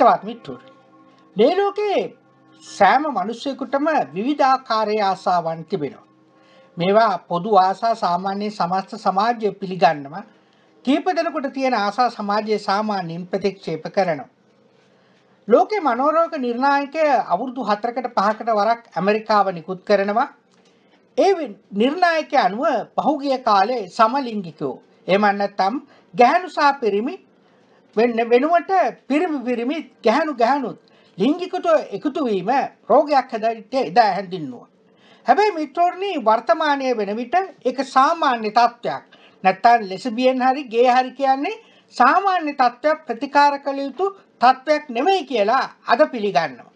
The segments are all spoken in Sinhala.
හිතවත් මිත්තුර. මේ ලෝකයේ සෑම මනුස්සයකුටම විවිධාකාරය ආසාවන් තිබෙනවා. මේවා පොදු ආසා සාමාන්‍යයෙන් සමස්ත සමාජය පිළිගන්නම කීප දෙනකොට තියෙන ආසා සමාජයේ සාමාන්‍යයෙන් ප්‍රතික්ෂේප කරනවා. ලෝකේ මනෝරෝග නිර්ණායකය අවුරුදු හතරකට පහකට වරක් ඇමරිකාව නිකුත් කරනවා. ඒ නිර්ණායකය අනුව පහුගිය කාලේ සමලිංගිකයෝ එමන්නතම් ගැහැණු සහ පිරිමි වෙන්න වෙනුවට පිරිමි පිරිමි ගැහැනු ගැහැනුත් ලිංගිකට එකතුවීම රෝගයක් හැදට එදා හැඳින්නවා. හැබැයි මිත්‍රෝරණී වර්තමානය වෙන විට එක සාමාන්‍ය තත්ත්වයක් නැත්තන් ලෙසබියෙන් හරි ගේ හරි කියන්නේ සාමාන්‍ය තත්ත්වයක් ප්‍රතිකාර කළ යුතු තත්ත්වයක් නෙමෙයි කියලා අද පිළිගන්නවා.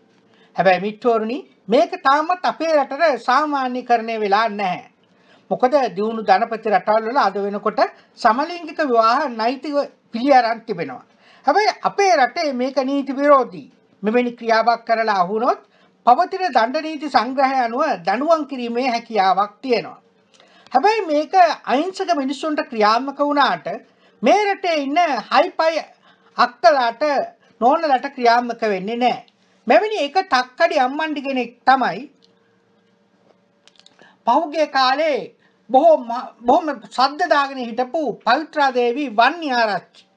හැබැයි මිත්‍රෝරණි මේක තාමත් අපේ රටට සාමාන්‍යකරණය වෙලා නැහැ. මොකද දියුණු ධනපති රටවල්වල අද වෙනකොට සමලිංගික විවාහ නෛතික පිළි අරන් තිබෙනවා. හැබැයි අපේ රටේ මේක නීති විරෝධී මෙවැනි ක්‍රියාවක් කරලා අහුනොත් පවතින දණ්ඩ නීති සංග්‍රහය අනුව දඬුවම් කිරීමේ හැකියාවක් තියෙනවා. හැබැයි මේක අහිංසක මිනිස්සුන්ට ක්‍රියාත්මක වුණාට මේ රටේ ඉන්න හයිපයි අක්කලාට නෝනලට ක්‍රියාත්මක වෙන්නේ නැහැ. මෙවැනි එක තක්කඩි අම්මන්ඩි කෙනෙක් තමයි පහුගිය කාලේ බොහෝ බොහොම සද්ද දාගෙන හිටපු පවිත්‍රා දේවී වන්නිආරච්චි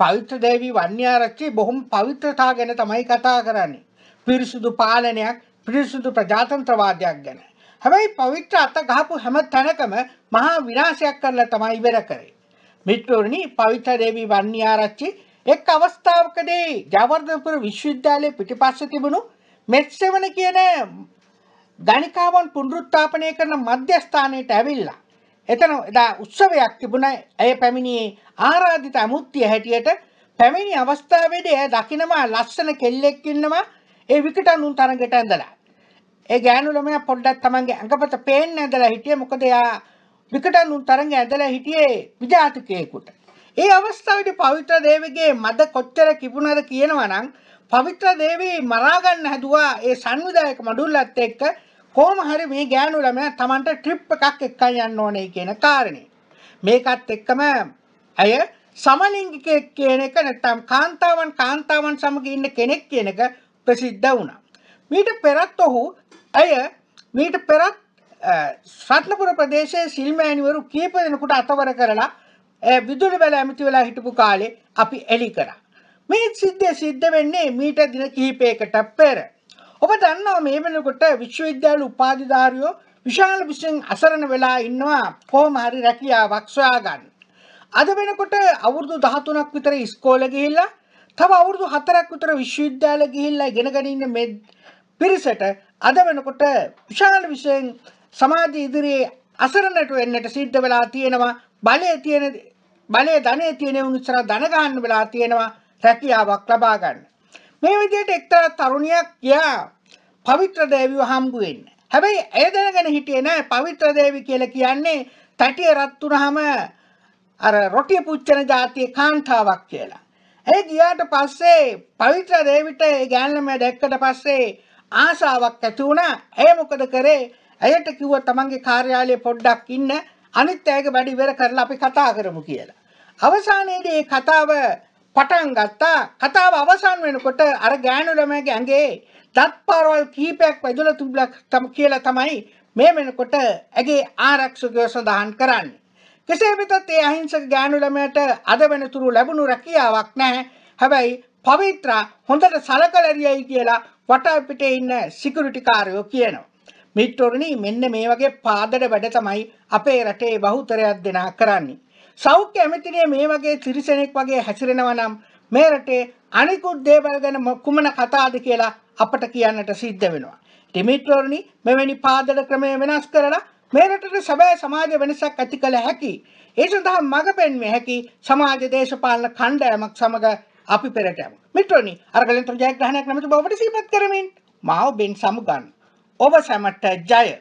පවිත්‍ර දේවී වන්‍යාරච්චි බොහොම පවිත්‍රතා ගැන තමයි කතා කරන්නේ. පිරිසුදු පාලනයක්, පිරිසුදු ප්‍රජාතන්ත්‍රවාදයක් ගැන. හැබැයි පවිත්‍ර අත ගහපු හැම තැනකම මහා විනාශයක් කරලා තමයි ඉවර කරේ. මිත්‍රෝරණි පවිත්‍ර දේවී වන්‍යාරච්චි එක් අවස්ථාවකදී ජයවර්ධනපුර විශ්වවිද්‍යාලයේ පිටිපස්ස තිබුණු මෙත්සෙවන කියන ගණිකාවන් පුනරුත්ථාපනය කරන මධ්‍යස්ථානයට ඇවිල්ලා එතන එදා උත්සවයක් තිබුණ ඇය පැමිණියේ ආරාධිත අමුත්තිය හැටියට පැමිණි අවස්ථාවේදී ඇය දකිනවා ලස්සන කෙල්ලෙක් ඉන්නවා ඒ විකටනුන් තරඟට ඇඳලා. ඒ ගෑනු ළමයා පොඩ්ඩක් තමන්ගේ අඟපත පේන්න ඇඳලා හිටියේ මොකද එයා විකටනුන් තරඟ ඇඳලා හිටියේ විජාතිකයෙකුට. ඒ අවස්ථාවේදී පවිත්‍ර දේවගේ මද කොච්චර කිපුණාද කියනවා නම් පවිත්‍ර දේවී මරා ගන්න හැදුවා ඒ සංවිධායක මඩුල්ලත් එක්ක කොහොම හරි මේ ගෑනු ළමයා Tamanට ට්‍රිප් එකක් එක්කන් යන්න ඕනේ කියන කාරණේ. මේකත් එක්කම ඇය සමලිංගිකයෙක් කියන එක නැත්නම් කාන්තාවන් කාන්තාවන් සමග ඉන්න කෙනෙක් කියන එක ප්‍රසිද්ධ වුණා. මීට පෙරත් ඔහු ඇය මීට පෙරත් සත්නපුර ප්‍රදේශයේ සිල්මෑණිවරු කීප දෙනෙකුට අතවර කරලා විදුලි බැල ඇමති වෙලා හිටපු කාලේ අපි එලි කරා. මේ සිද්ධිය සිද්ධ වෙන්නේ මීට දින කිහිපයකට පෙර. ඔබ දන්නවා මේ වෙනකොට විශ්වවිද්‍යාල උපාධිධාරියෝ විශාල විසින් අසරණ වෙලා ඉන්නවා කොහොම හරි රැකියාවක් සොයාගන්න. අද වෙනකොට අවුරුදු 13ක් විතර ඉස්කෝලේ ගිහිල්ලා තව අවුරුදු 4ක් විතර විශ්වවිද්‍යාල ගිහිල්ලා ඉගෙනගෙන ඉන්න මේ පිරිසට අද වෙනකොට විශාල විසින් සමාජ ඉදිරියේ අසරණට වෙන්නට සිද්ධ වෙලා තියෙනවා බලය තියෙන බලය ධනෙ තියෙන උන්සර ධන ගන්න වෙලා තියෙනවා රැකියාවක් ලබා ගන්න. මේ විදිහට එක්තරා තරුණියක් ගියා පවිත්‍ර දේවිව හම්බු වෙන්න. හැබැයි ඇය දැනගෙන හිටියේ නෑ පවිත්‍ර දේවි කියලා කියන්නේ තටිය රත් වුනහම අර රොටිය පුච්චන જાතියේ කාන්තාවක් කියලා. ඒ ගියාට පස්සේ පවිත්‍ර දේවිට ඒ ගෑනම දැක්කට පස්සේ ආසාවක් ඇති වුණා. ඇය මොකද කරේ? ඇයට කිව්වා තමන්ගේ කාර්යාලයේ පොඩ්ඩක් ඉන්න අනිත් අයගේ වැඩ ඉවර කරලා අපි කතා කරමු කියලා. අවසානයේදී මේ කතාව පටන් ගත්තා කතාව අවසන් වෙනකොට අර ගෑනු ළමයාගේ ඇඟේ දත් පාරවල් කීපයක් වැදුලා තිබුණා තම කියලා තමයි මේ වෙනකොට ඇගේ ආරක්ෂකයෝ සඳහන් කරන්නේ. කෙසේ වෙතත් ඒ අහිංසක ගෑනු ළමයාට අද වෙනතුරු ලැබුණු රැකියාවක් නැහැ. හැබැයි පවිත්‍ර හොඳට සලකලරියයි කියලා වටපිටේ ඉන්න සිකියුරිටි කාරයෝ කියනවා. මිත්‍රෝරණි මෙන්න මේ වගේ පාදඩ වැඩ තමයි අපේ රටේ බහුතරයක් දෙනා කරන්නේ. සෞඛ්‍ය ඇමතිරිය මේ වගේ තිරිසනෙක් වගේ හැසිරෙනවා නම් මේ රටේ අනිකුත් දේවල් ගැන කුමන කතාද කියලා අපට කියන්නට සිද්ධ වෙනවා. ඩිමිට්‍රෝනි මෙවැනි පාදක ක්‍රමය වෙනස් කරලා මේ රටේ සැබෑ සමාජ වෙනසක් ඇති කළ හැකි. ඒ සඳහා මඟ පෙන්විය හැකි සමාජ දේශපාලන කණ්ඩායමක් සමග අපි පෙරට යමු. මිත්‍රෝනි අර ගලෙන්තර ජයග්‍රහණයක් නැමැති බවට සිහිපත් කරමින් මාව බෙන් සමුගන්. ඔබ සැමට ජය.